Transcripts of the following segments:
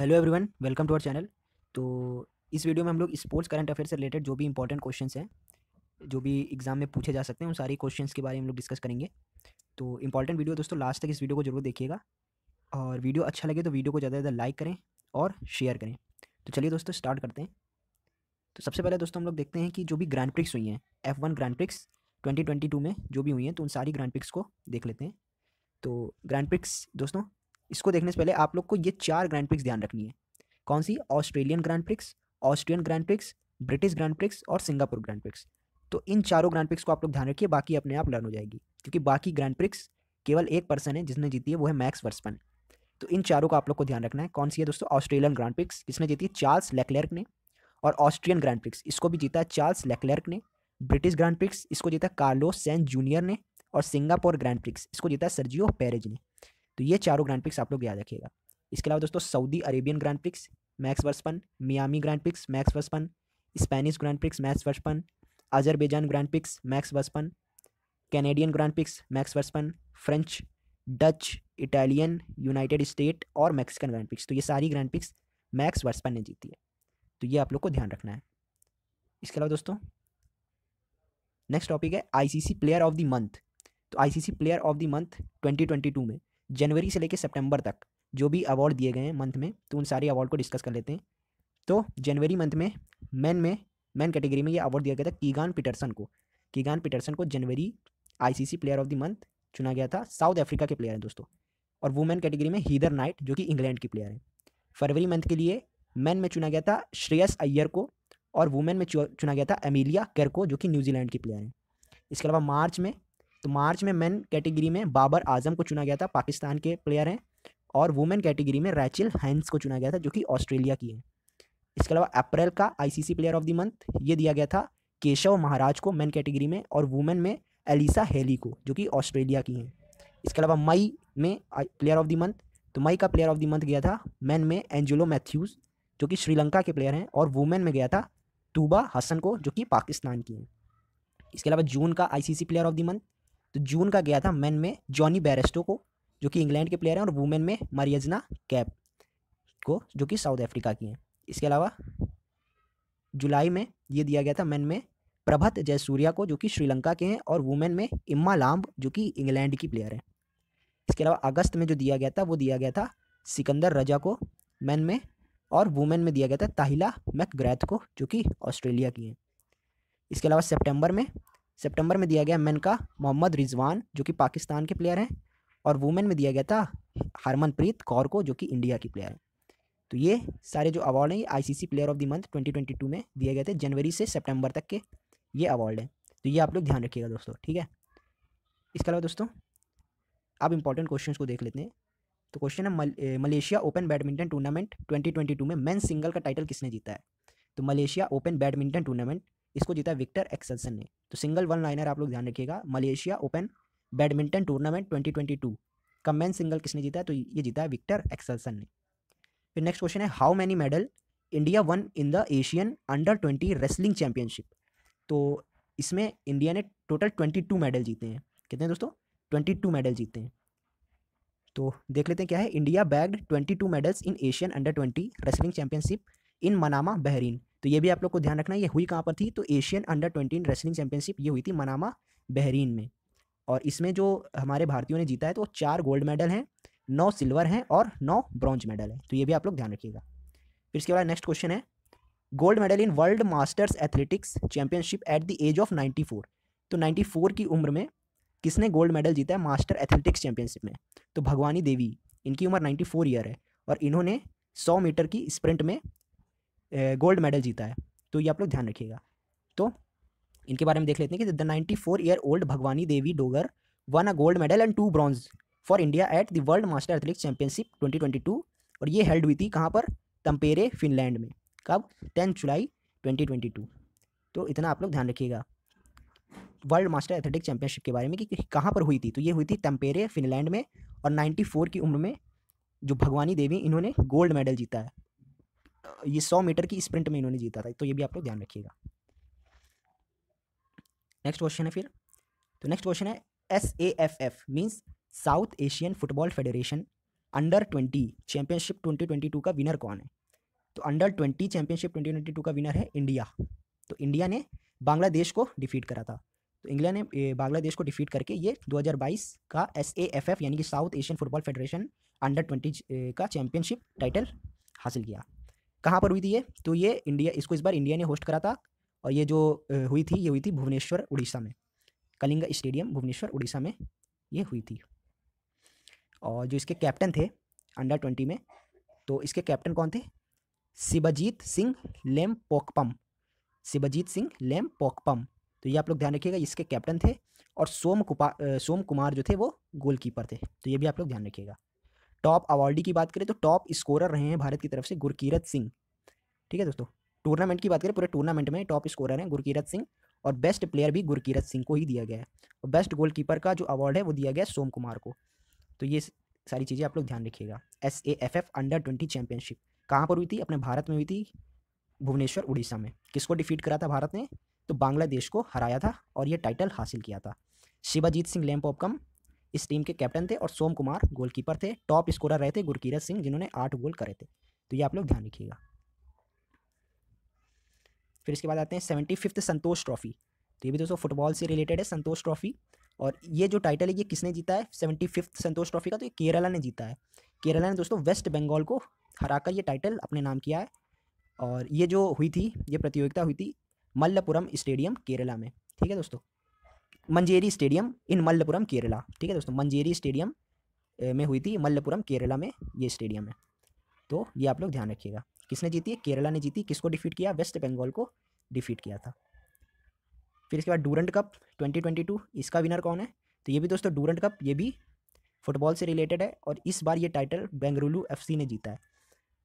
hello everyone welcome to our channel तो इस video में हम लोग स्पोर्ट्स करंट अफेयर से रिलेटेड जो भी इंपॉर्टेंट क्वेश्चन हैं जो भी एग्जाम में पूछे जा सकते हैं उन सारी क्वेश्चन के बारे में हम लोग डिस्कस करेंगे तो इंपॉर्टेंट वीडियो दोस्तों लास्ट तक इस वीडियो को जरूर देखिएगा और वीडियो अच्छा लगे तो वीडियो को ज़्यादा से ज़्यादा लाइक करें और शेयर करें तो चलिए दोस्तों स्टार्ट करते हैं तो सबसे पहले दोस्तों हम लोग देखते हैं कि जो भी ग्रैंड प्रिक्स हुई हैं F one grand prix twenty twenty two में जो भी हुई हैं तो उन सारी ग्रैंड प्रिक्स को देख लेते हैं तो ग्रैंड प्रिक्स दोस्तों इसको देखने से पहले आप लोग को ये चार ग्रैंड प्रिक्स ध्यान रखनी है कौन सी Australian grand prix Austrian grand prix British grand prix और सिंगापुर ग्रैंड प्रिक्स तो इन चारों ग्रैंड प्रिक्स को आप लोग ध्यान रखिए बाकी अपने आप लर्न हो जाएगी क्योंकि बाकी ग्रैंड प्रिक्स केवल एक पर्सन है जिसने जीती है वो है मैक्स वर्सपन तो इन चारों का आप लोग को ध्यान रखना है कौन सी है दोस्तों ऑस्ट्रेलियन ग्रैंड प्रिक्स जिसने जीती है चार्ल्स लेक्लर्क ने और ऑस्ट्रियन ग्रैंड प्रिक्स इसको भी जीता है चार्ल्स लेक्लर्क ने ब्रिटिश ग्रैंड प्रिक्स इसको जीता कार्लो सेंट जूनियर ने और सिंगापुर ग्रैंड प्रिक्स इसको जीता सर्जियो पेरेज ने तो ये चारों ग्रैंड पिक्स आप लोग याद रखिएगा इसके अलावा दोस्तों Saudi Arabian grand prix Max Verstappen Miami grand prix Max Verstappen Spanish grand prix Max Verstappen Azerbaijan grand prix Max Verstappen Canadian grand prix Max Verstappen French Dutch Italian United State और Mexican grand prix तो ये सारी grand prix Max वर्सपन ने जीती है तो ये आप लोग को ध्यान रखना है इसके अलावा दोस्तों नेक्स्ट टॉपिक है ICC player of the month तो ICC player of the month 2022 में जनवरी से लेकर सितंबर तक जो भी अवार्ड दिए गए हैं मंथ में तो उन सारे अवार्ड को डिस्कस कर लेते हैं तो जनवरी मंथ में मैन में मैन कैटेगरी में ये अवार्ड दिया गया था कीगान पीटरसन को कीगान पीटरसन को जनवरी ICC player of the month चुना गया था साउथ अफ्रीका के प्लेयर हैं दोस्तों और वुमेन कैटेगरी में हीदर नाइट जो कि इंग्लैंड की प्लेयर हैं फरवरी मंथ के लिए मैन में चुना गया था श्रेयस अय्यर को और वुमेन में चुना गया था एमिलिया कर को जो कि न्यूजीलैंड की प्लेयर हैं इसके अलावा मार्च में तो मार्च में मेन कैटेगरी में बाबर आजम को चुना गया था पाकिस्तान के प्लेयर हैं और वुमेन कैटेगरी में रैचिल हैंस को चुना गया था जो कि ऑस्ट्रेलिया की है इसके अलावा अप्रैल का ICC player of the month ये दिया गया था केशव महाराज को मेन कैटेगरी में और वुमेन में एलिसा हेली को जो कि ऑस्ट्रेलिया की हैं इसके अलावा मई में प्लेयर ऑफ द मंथ तो मई का प्लेयर ऑफ द मंथ गया था मैन में एंजेलो मैथ्यूज़ जो कि श्रीलंका के प्लेयर हैं और वुमेन में गया था तूबा हसन को जो कि पाकिस्तान की हैं इसके अलावा जून का ICC player of the month तो जून का गया था मैन में जॉनी बैरेस्टो को जो कि इंग्लैंड के प्लेयर हैं और वुमेन में मरियजना कैप को जो कि साउथ अफ्रीका की हैं इसके अलावा जुलाई में ये दिया गया था मैन में प्रभत जयसूर्या को जो कि श्रीलंका के हैं और वुमेन में इम्मा लाम्ब जो कि इंग्लैंड की प्लेयर हैं इसके अलावा अगस्त में जो दिया गया था वो दिया गया था सिकंदर रजा को मैन में और वुमेन में दिया गया था ताहिला मैकग्रैथ को जो कि ऑस्ट्रेलिया की हैं इसके अलावा सेप्टेम्बर में सितंबर में दिया गया मैन का मोहम्मद रिजवान जो कि पाकिस्तान के प्लेयर हैं और वुमेन में दिया गया था हरमनप्रीत कौर को जो कि इंडिया की प्लेयर है तो ये सारे जो अवार्ड हैं ये ICC player of the month 2022 में दिए गए थे जनवरी से सितंबर तक के ये अवार्ड हैं तो ये आप लोग ध्यान रखिएगा दोस्तों ठीक है इसके अलावा दोस्तों अब इंपॉर्टेंट क्वेश्चन को देख लेते हैं तो क्वेश्चन है मल, मलेशिया ओपन बैडमिंटन टूर्नामेंट 2022 में मेन सिंगल का टाइटल किसने जीता है तो मलेशिया ओपन बैडमिंटन टूर्नामेंट इसको जीता विक्टर एक्सेलसन ने तो सिंगल वन लाइनर आप लोग ध्यान रखिएगा मलेशिया ओपन बैडमिंटन टूर्नामेंट 2022 का मैन सिंगल किसने जीता है तो ये जीता है विक्टर एक्सेलसन ने फिर नेक्स्ट क्वेश्चन है how many medal India won in the Asian under twenty wrestling championship तो इसमें इंडिया ने टोटल ट्वेंटी टू मेडल जीते हैं कितने दोस्तों ट्वेंटी टू मेडल जीते हैं तो देख लेते हैं क्या है India bagged twenty two medals in Asian under twenty wrestling championship in Manama Bahrain तो ये भी आप लोग को ध्यान रखना ये हुई कहाँ पर थी तो Asian under twenty wrestling championship ये हुई थी मनामा बहरीन में और इसमें जो हमारे भारतीयों ने जीता है तो चार गोल्ड मेडल हैं नौ सिल्वर हैं और नौ ब्रॉन्ज मेडल हैं तो ये भी आप लोग ध्यान रखिएगा फिर इसके बाद नेक्स्ट क्वेश्चन है gold medal in world masters athletics championship at the age of four तो फोर की उम्र में किसने गोल्ड मेडल जीता है मास्टर एथलेटिक्स चैंपियनशिप में तो भगवानी देवी इनकी उम्र फोर ईयर है और इन्होंने सौ मीटर की स्प्रिंट में गोल्ड मेडल जीता है तो ये आप लोग ध्यान रखिएगा तो इनके बारे में देख लेते हैं कि the ninety four year old Bhagwani Devi Dagar won a gold medal and two bronze for India at the world master athletics championship twenty twenty two और ये हेल्ड हुई थी कहाँ पर तंपेरे फिनलैंड में कब tenth July twenty twenty two तो इतना आप लोग ध्यान रखिएगा वर्ल्ड मास्टर एथलेटिक चैंपियनशिप के बारे में कि कहाँ पर हुई थी तो ये हुई थी तंपेरे फिनलैंड में और फोर की उम्र में जो भगवानी देवी इन्होंने गोल्ड मेडल जीता है ये सौ मीटर की स्प्रिंट में इन्होंने जीता था तो ये भी आप लोग ध्यान रखिएगा नेक्स्ट क्वेश्चन है फिर तो नेक्स्ट क्वेश्चन है S A F F means South Asian Football Federation under twenty championship twenty twenty two का विनर कौन है तो under twenty championship twenty twenty two का विनर है इंडिया तो इंडिया ने बांग्लादेश को डिफीट करा था तो इंग्लैंड ने बांग्लादेश को डिफीट करके ये 2022 का एस ए एफ एफ यानी कि South Asian Football Federation under twenty का चैंपियनशिप टाइटल हासिल किया कहाँ पर हुई थी ये तो ये इंडिया इसको इस बार इंडिया ने होस्ट करा था और ये जो हुई थी ये हुई थी भुवनेश्वर उड़ीसा में कलिंगा स्टेडियम भुवनेश्वर उड़ीसा में ये हुई थी और जो इसके कैप्टन थे अंडर ट्वेंटी में तो इसके कैप्टन कौन थे शिवजीत सिंह लेम पोकपम शिवजीत सिंह लेम पोकपम तो ये आप लोग ध्यान रखिएगा इसके कैप्टन थे और सोम कुपा सोम कुमार जो थे वो गोलकीपर थे तो ये भी आप लोग ध्यान रखिएगा टॉप अवार्डी की बात करें तो टॉप स्कोरर रहे हैं भारत की तरफ से गुरकीरत सिंह ठीक है दोस्तों टूर्नामेंट की बात करें पूरे टूर्नामेंट में टॉप स्कोरर हैं गुरकीरत सिंह और बेस्ट प्लेयर भी गुरकीरत सिंह को ही दिया गया है और बेस्ट गोलकीपर का जो अवार्ड है वो दिया गया है सोम कुमार को तो ये सारी चीज़ें आप लोग ध्यान रखिएगा S A F F under twenty championship कहाँ पर हुई थी अपने भारत में हुई थी भुवनेश्वर उड़ीसा में किसको डिफीट करा था भारत ने तो बांग्लादेश को हराया था और ये टाइटल हासिल किया था शिवाजीत सिंह लैम्प ऑफ कम इस टीम के कैप्टन थे और सोम कुमार गोलकीपर थे टॉप स्कोरर रहे थे गुरकीरत सिंह जिन्होंने आठ गोल करे थे तो ये आप लोग ध्यान रखिएगा फिर इसके बाद आते हैं सेवेंटी फिफ्थ संतोष ट्रॉफी तो ये भी दोस्तों फुटबॉल से रिलेटेड है संतोष ट्रॉफी और ये जो टाइटल है ये किसने जीता है सेवेंटी फिफ्थ संतोष ट्रॉफी का तो ये केरला ने जीता है केरला ने दोस्तों वेस्ट बंगाल को हराकर ये टाइटल अपने नाम किया है और ये जो हुई थी ये प्रतियोगिता हुई थी मल्लपुरम स्टेडियम केरला में ठीक है दोस्तों मंजेरी स्टेडियम इन मल्लपुरम केरला ठीक है दोस्तों मंजेरी स्टेडियम में हुई थी मल्लपुरम केरला में ये स्टेडियम है तो ये आप लोग ध्यान रखिएगा किसने जीती है केरला ने जीती किसको डिफीट किया वेस्ट बंगाल को डिफीट किया था फिर इसके बाद डूरेंट कप 2022 इसका विनर कौन है तो ये भी दोस्तों डूरेंट कप ये भी फुटबॉल से रिलेटेड है और इस बार ये टाइटल बेंगलुरु एफ ने जीता है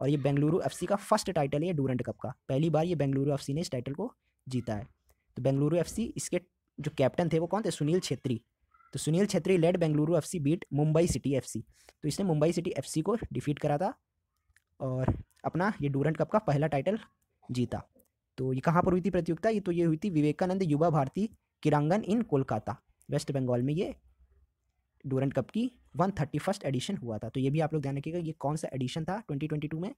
और ये बेंगलुरु एफसी का फर्स्ट टाइटल है डूरेंट कप का पहली बार ये बेंगलुरु एफसी ने इस टाइटल को जीता है तो बेंगलुरु एफसी इसके जो कैप्टन थे वो कौन थे सुनील छेत्री तो Sunil Chhetri led Bengaluru C beat Mumbai City C तो इसने मुंबई सिटी सी को डिफीट करा था और अपना ये डूरेंट कप का पहला टाइटल जीता तो ये कहाँ पर हुई थी प्रतियोगिता ये तो ये हुई थी विवेकानंद युवा भारती किरांगन इन कोलकाता वेस्ट बंगाल में ये डूरेंट कप की वन थर्टी फर्स्ट एडिशन हुआ था तो ये भी आप लोग ध्यान रखिएगा ये कौन सा एडिशन था ट्वेंटी ट्वेंटी टू में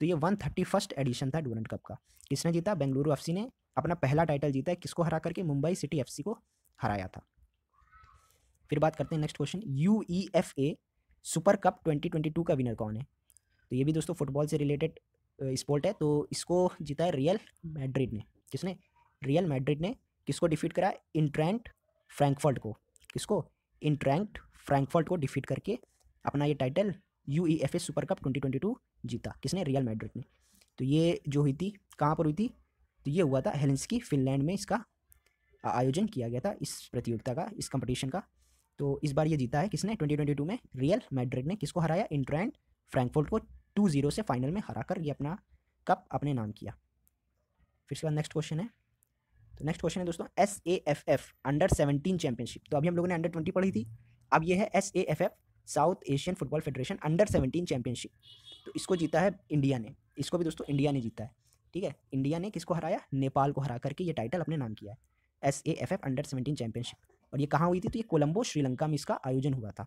तो ये वन थर्टी फर्स्ट एडिशन था डूरेंट कप का किसने जीता बेंगलुरु एफ ने अपना पहला टाइटल जीता है किसको हरा करके मुंबई सिटी एफ को हराया था फिर बात करते हैं next question U E F A super cup 2022 का विनर कौन है तो ये भी दोस्तों फुटबॉल से रिलेटेड स्पोर्ट है तो इसको जीता है रियल मैड्रिड ने किसने रियल मैड्रिड ने किसको डिफीट करा इंट्रैंक्ट फ्रैंकफर्ट को किसको इंट्रैंक्ट फ्रैंकफर्ट को डिफीट करके अपना ये title U E F A super cup 2022 जीता किसने रियल मैड्रिड ने तो ये जो हुई थी कहाँ पर हुई थी तो ये हुआ था हेलेंसकी फिनलैंड में इसका आयोजन किया गया था इस प्रतियोगिता का इस कंपटीशन का तो इस बार ये जीता है किसने 2022 में रियल मैड्रिड ने किसको हराया इंट्रैंड फ्रैंकफोर्ट को टू जीरो से फाइनल में हरा कर ये अपना कप अपने नाम किया फिर इसके बाद नेक्स्ट क्वेश्चन है तो नेक्स्ट क्वेश्चन है दोस्तों S A F F under seventeen championship तो अभी हम लोगों ने अंडर ट्वेंटी पढ़ी थी अब ये है S A F F South Asian Football Federation under seventeen championship तो इसको जीता है इंडिया ने इसको भी दोस्तों इंडिया ने जीता है ठीक है इंडिया ने किसको हराया नेपाल को हरा करके ये टाइटल अपने नाम किया है S A F F under seventeen championship और ये कहाँ हुई थी तो ये कोलंबो श्रीलंका में इसका आयोजन हुआ था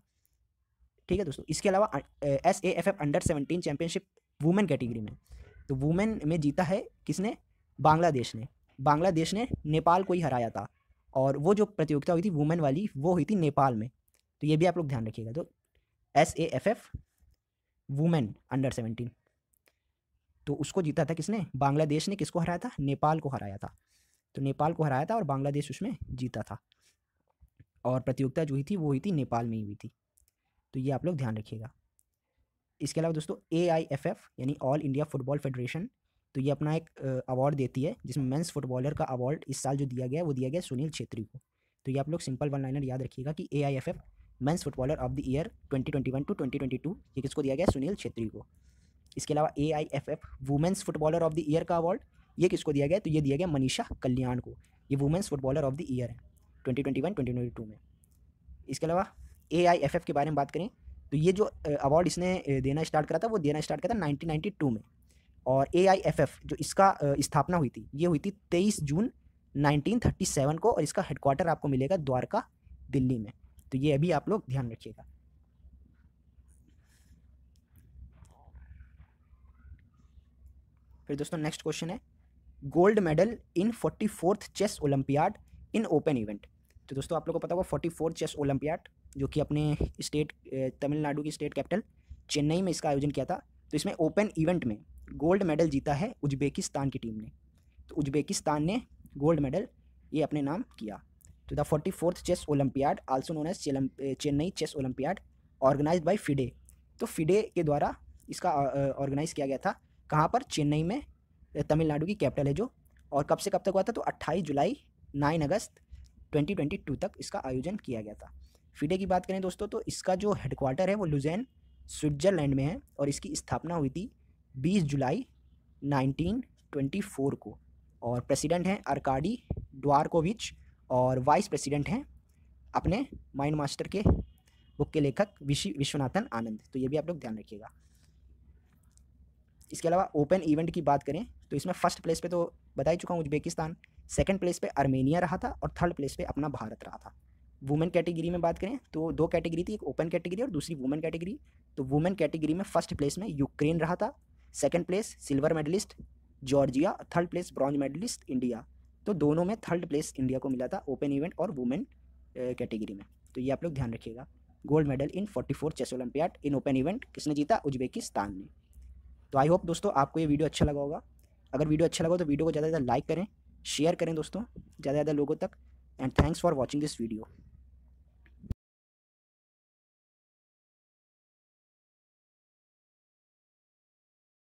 ठीक है दोस्तों इसके अलावा S A F F under seventeen championship women category में तो वुमेन में जीता है किसने बांग्लादेश ने बांग्लादेश ने नेपाल को ही हराया था और वो जो प्रतियोगिता हुई थी वुमेन वाली वो हुई थी नेपाल में तो ये भी आप लोग ध्यान रखिएगा तो S A F F women under seventeen तो उसको जीता था किसने बांग्लादेश ने किसको हराया था नेपाल को हराया था तो नेपाल को हराया था और बांग्लादेश उसमें जीता था और प्रतियोगिता जो हुई थी वो हुई थी नेपाल में ही हुई थी तो ये आप लोग ध्यान रखिएगा इसके अलावा दोस्तों ए आई एफ एफ यानी ऑल इंडिया फुटबॉल फेडरेशन तो ये अपना एक अवार्ड देती है जिसमें मेंस फुटबॉलर का अवार्ड इस साल जो दिया गया वो दिया गया सुनील छेत्री को तो ये आप लोग सिंपल वन लाइनर याद रखिएगा कि A I F F men's footballer of the year 2021 to 2022 ये किसको दिया गया सुनील छेत्री को इसके अलावा A I F F women's footballer of the year का अवार्ड ये किसको दिया गया तो ये दिया गया मनीषा कल्याण को ये women's footballer of the year है twenty twenty one twenty twenty two में इसके अलावा ए आई एफ एफ के बारे में बात करें तो ये जो अवार्ड इसने देना स्टार्ट करा था वो देना स्टार्ट करा था नाइनटीन नाइन्टी टू में और ए आई एफ एफ जो इसका स्थापना हुई थी ये हुई थी तेईस जून नाइनटीन थर्टी सेवन को और इसका हेडक्वार्टर आपको मिलेगा द्वारका दिल्ली में तो ये अभी आप लोग ध्यान रखिएगा फिर दोस्तों नेक्स्ट क्वेश्चन है gold medal in forty fourth chess olympiad in open event तो दोस्तों आप लोग को पता होगा फोर्टी फोर्थ चेस ओलंपियाड जो कि अपने स्टेट तमिलनाडु की स्टेट कैपिटल चेन्नई में इसका आयोजन किया था तो इसमें ओपन इवेंट में गोल्ड मेडल जीता है उज्बेकिस्तान की टीम ने तो उज्बेकिस्तान ने गोल्ड मेडल ये अपने नाम किया तो the forty fourth chess olympiad also known as Chennai chess olympiad organise by FIDE तो फिडे के द्वारा इसका ऑर्गेनाइज किया गया था कहाँ पर चेन्नई में तमिलनाडु की कैपिटल है जो और कब से कब तक हुआ था तो 28 जुलाई 9 अगस्त 2022 तक इसका आयोजन किया गया था फीडे की बात करें दोस्तों तो इसका जो हेडक्वार्टर है वो लुजैन स्विट्जरलैंड में है और इसकी स्थापना हुई थी 20 जुलाई 1924 को और प्रेसिडेंट हैं अरकाडी ड्वारकोविच और वाइस प्रेसिडेंट हैं अपने माइंड मास्टर के बुक के लेखक विश्वनाथन आनंद तो ये भी आप लोग ध्यान रखिएगा इसके अलावा ओपन इवेंट की बात करें तो इसमें फर्स्ट प्लेस पे तो बता ही चुका हूँ उज्बेकिस्तान सेकंड प्लेस पे आर्मेनिया रहा था और थर्ड प्लेस पे अपना भारत रहा था वुमेन कैटेगरी में बात करें तो दो कैटेगरी थी एक ओपन कैटेगरी और दूसरी वुमेन कैटेगरी तो वुमेन कैटेगरी में फर्स्ट प्लेस में यूक्रेन रहा था second place silver medallist Georgia third place bronze medallist India तो दोनों में थर्ड प्लेस इंडिया को मिला था ओपन इवेंट और वुमेन कैटेगरी में तो ये आप लोग ध्यान रखिएगा gold medal in 44 chess olympiad in open event किसने जीता उज्बेकिस्तान ने तो आई होप दोस्तों आपको ये वीडियो अच्छा लगा होगा अगर वीडियो अच्छा लगा तो वीडियो को ज़्यादा से ज़्यादा लाइक करें शेयर करें दोस्तों ज़्यादा से ज़्यादा लोगों तक and thanks for watching this video